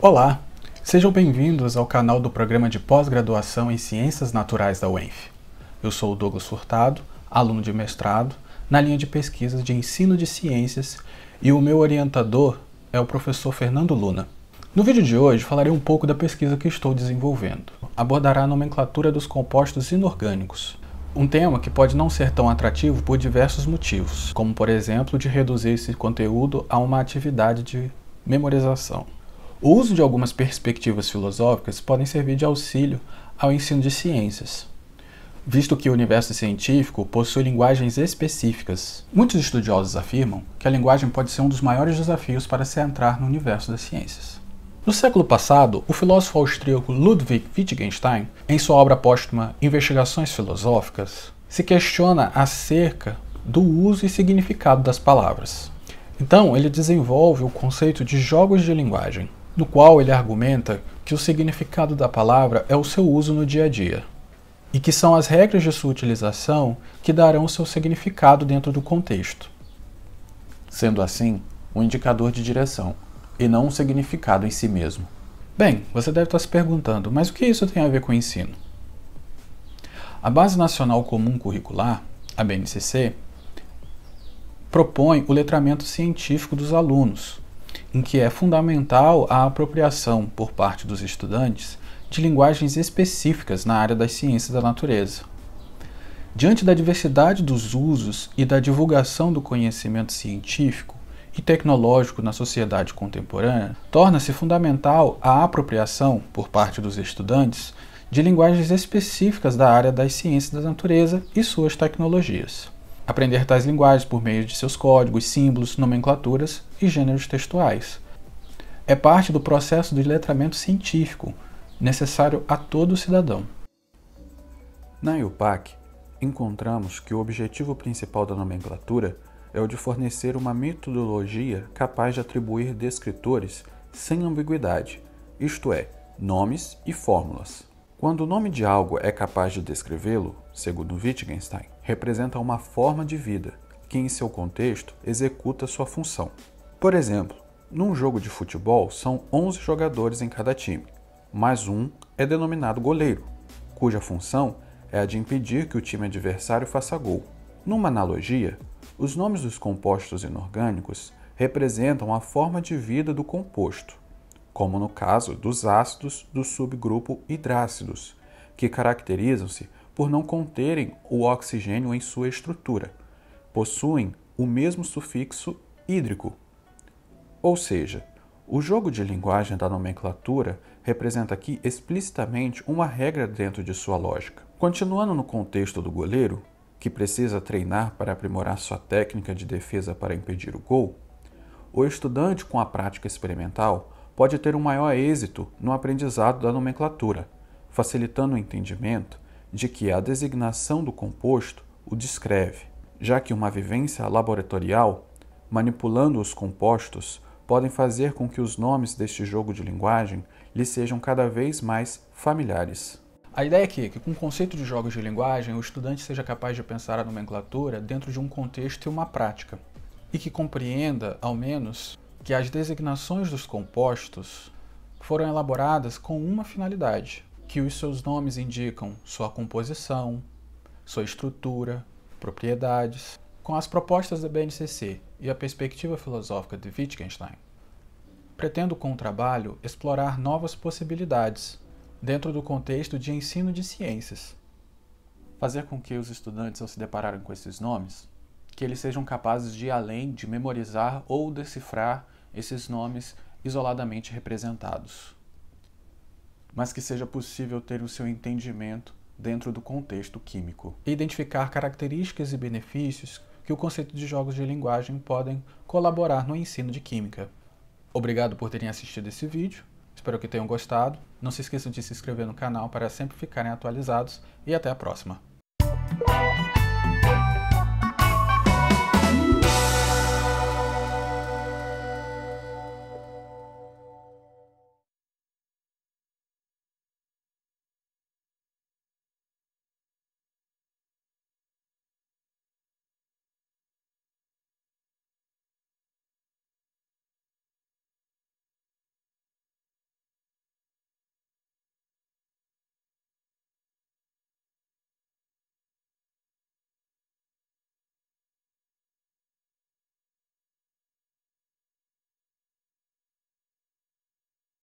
Olá, sejam bem-vindos ao canal do programa de pós-graduação em Ciências Naturais da UENF. Eu sou o Douglas Furtado, aluno de mestrado na linha de pesquisas de ensino de ciências e o meu orientador é o professor Fernando Luna. No vídeo de hoje falarei um pouco da pesquisa que estou desenvolvendo. Abordará a nomenclatura dos compostos inorgânicos, um tema que pode não ser tão atrativo por diversos motivos, como por exemplo de reduzir esse conteúdo a uma atividade de memorização. O uso de algumas perspectivas filosóficas podem servir de auxílio ao ensino de ciências, visto que o universo científico possui linguagens específicas. Muitos estudiosos afirmam que a linguagem pode ser um dos maiores desafios para se entrar no universo das ciências. No século passado, o filósofo austríaco Ludwig Wittgenstein, em sua obra póstuma Investigações Filosóficas, se questiona acerca do uso e significado das palavras. Então, ele desenvolve o conceito de jogos de linguagem, no qual ele argumenta que o significado da palavra é o seu uso no dia a dia e que são as regras de sua utilização que darão o seu significado dentro do contexto. Sendo assim, um indicador de direção e não um significado em si mesmo. Bem, você deve estar se perguntando, mas o que isso tem a ver com o ensino? A Base Nacional Comum Curricular, a BNCC, propõe o letramento científico dos alunos, em que é fundamental a apropriação por parte dos estudantes de linguagens específicas na área das ciências da natureza. Diante da diversidade dos usos e da divulgação do conhecimento científico e tecnológico na sociedade contemporânea, torna-se fundamental a apropriação por parte dos estudantes de linguagens específicas da área das ciências da natureza e suas tecnologias aprender tais linguagens por meio de seus códigos, símbolos, nomenclaturas e gêneros textuais. É parte do processo de letramento científico, necessário a todo cidadão. Na IUPAC, encontramos que o objetivo principal da nomenclatura é o de fornecer uma metodologia capaz de atribuir descritores sem ambiguidade, isto é, nomes e fórmulas. Quando o nome de algo é capaz de descrevê-lo, segundo Wittgenstein, representa uma forma de vida que, em seu contexto, executa sua função. Por exemplo, num jogo de futebol são 11 jogadores em cada time, mas um é denominado goleiro, cuja função é a de impedir que o time adversário faça gol. Numa analogia, os nomes dos compostos inorgânicos representam a forma de vida do composto, como no caso dos ácidos do subgrupo hidrácidos, que caracterizam-se por não conterem o oxigênio em sua estrutura. Possuem o mesmo sufixo hídrico. Ou seja, o jogo de linguagem da nomenclatura representa aqui explicitamente uma regra dentro de sua lógica. Continuando no contexto do goleiro, que precisa treinar para aprimorar sua técnica de defesa para impedir o gol, o estudante com a prática experimental pode ter um maior êxito no aprendizado da nomenclatura, facilitando o entendimento de que a designação do composto o descreve, já que uma vivência laboratorial, manipulando os compostos, podem fazer com que os nomes deste jogo de linguagem lhe sejam cada vez mais familiares. A ideia é que, que, com o conceito de jogos de linguagem, o estudante seja capaz de pensar a nomenclatura dentro de um contexto e uma prática, e que compreenda, ao menos, que as designações dos compostos foram elaboradas com uma finalidade, que os seus nomes indicam sua composição, sua estrutura, propriedades. Com as propostas da BNCC e a perspectiva filosófica de Wittgenstein, pretendo com o trabalho explorar novas possibilidades dentro do contexto de ensino de ciências. Fazer com que os estudantes, ao se depararem com esses nomes, que eles sejam capazes de ir além de memorizar ou decifrar esses nomes isoladamente representados, mas que seja possível ter o seu entendimento dentro do contexto químico e identificar características e benefícios que o conceito de jogos de linguagem podem colaborar no ensino de química. Obrigado por terem assistido esse vídeo. Espero que tenham gostado. Não se esqueçam de se inscrever no canal para sempre ficarem atualizados e até a próxima.